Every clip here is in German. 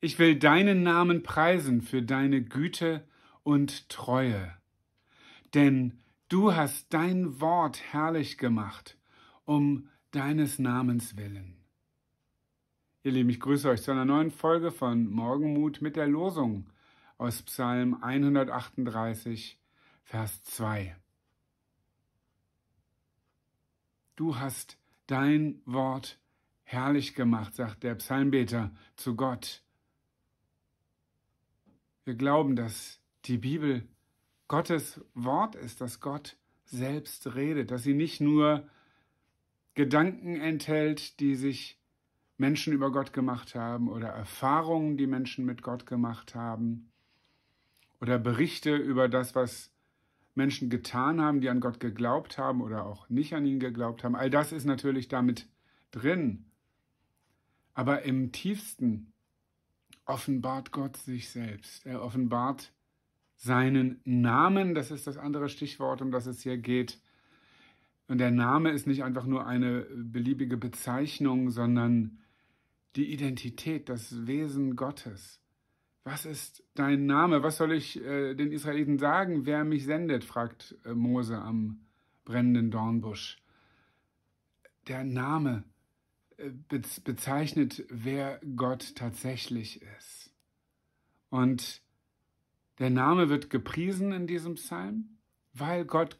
Ich will deinen Namen preisen für deine Güte und Treue. Denn du hast dein Wort herrlich gemacht, um deines Namens willen. Ihr Lieben, ich grüße euch zu einer neuen Folge von Morgenmut mit der Losung aus Psalm 138, Vers 2. Du hast dein Wort herrlich gemacht, sagt der Psalmbeter zu Gott. Wir glauben, dass die Bibel Gottes Wort ist, dass Gott selbst redet, dass sie nicht nur Gedanken enthält, die sich Menschen über Gott gemacht haben oder Erfahrungen, die Menschen mit Gott gemacht haben oder Berichte über das, was Menschen getan haben, die an Gott geglaubt haben oder auch nicht an ihn geglaubt haben. All das ist natürlich damit drin. Aber im tiefsten offenbart Gott sich selbst. Er offenbart seinen Namen. Das ist das andere Stichwort, um das es hier geht. Und der Name ist nicht einfach nur eine beliebige Bezeichnung, sondern die Identität, das Wesen Gottes. Was ist dein Name? Was soll ich äh, den Israeliten sagen, wer mich sendet? fragt äh, Mose am brennenden Dornbusch. Der Name äh, bezeichnet, wer Gott tatsächlich ist. Und der Name wird gepriesen in diesem Psalm, weil Gott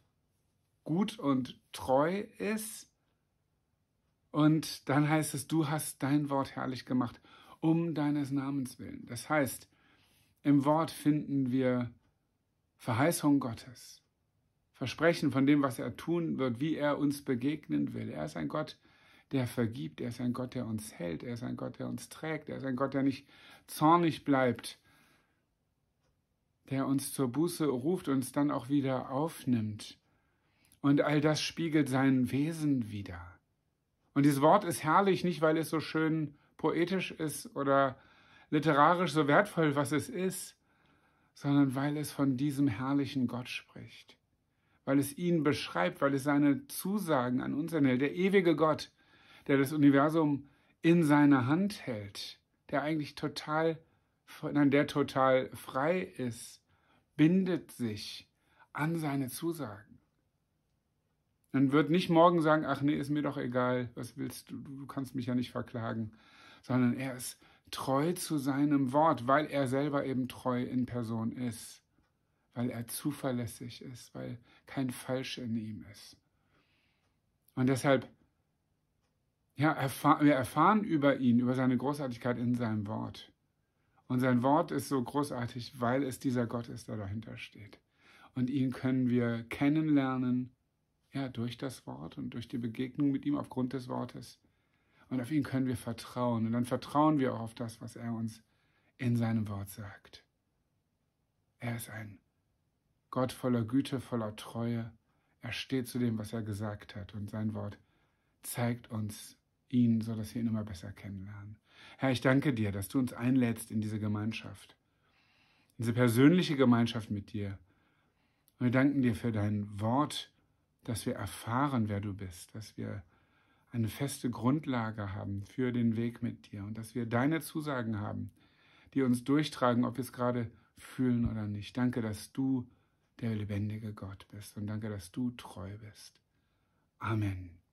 gut und treu ist. Und dann heißt es, du hast dein Wort herrlich gemacht, um deines Namens willen. Das heißt, im Wort finden wir Verheißung Gottes, Versprechen von dem, was er tun wird, wie er uns begegnen will. Er ist ein Gott, der der vergibt, er ist ein Gott, der uns hält, er ist ein Gott, der uns trägt, er ist ein Gott, der nicht zornig bleibt, der uns zur Buße ruft, uns dann auch wieder aufnimmt. Und all das spiegelt sein Wesen wieder. Und dieses Wort ist herrlich, nicht weil es so schön poetisch ist oder literarisch so wertvoll, was es ist, sondern weil es von diesem herrlichen Gott spricht, weil es ihn beschreibt, weil es seine Zusagen an uns enthält, der ewige Gott, der das Universum in seiner Hand hält, der eigentlich total, nein, der total frei ist, bindet sich an seine Zusagen. Dann wird nicht morgen sagen, ach nee, ist mir doch egal, was willst du, du kannst mich ja nicht verklagen, sondern er ist treu zu seinem Wort, weil er selber eben treu in Person ist, weil er zuverlässig ist, weil kein Falsch in ihm ist. Und deshalb ja, erfahr wir erfahren über ihn, über seine Großartigkeit in seinem Wort. Und sein Wort ist so großartig, weil es dieser Gott ist, der dahinter steht. Und ihn können wir kennenlernen, ja, durch das Wort und durch die Begegnung mit ihm aufgrund des Wortes. Und auf ihn können wir vertrauen. Und dann vertrauen wir auch auf das, was er uns in seinem Wort sagt. Er ist ein Gott voller Güte, voller Treue. Er steht zu dem, was er gesagt hat. Und sein Wort zeigt uns ihn, sodass wir ihn immer besser kennenlernen. Herr, ich danke dir, dass du uns einlädst in diese Gemeinschaft, in diese persönliche Gemeinschaft mit dir. Und wir danken dir für dein Wort, dass wir erfahren, wer du bist, dass wir eine feste Grundlage haben für den Weg mit dir und dass wir deine Zusagen haben, die uns durchtragen, ob wir es gerade fühlen oder nicht. Danke, dass du der lebendige Gott bist und danke, dass du treu bist. Amen.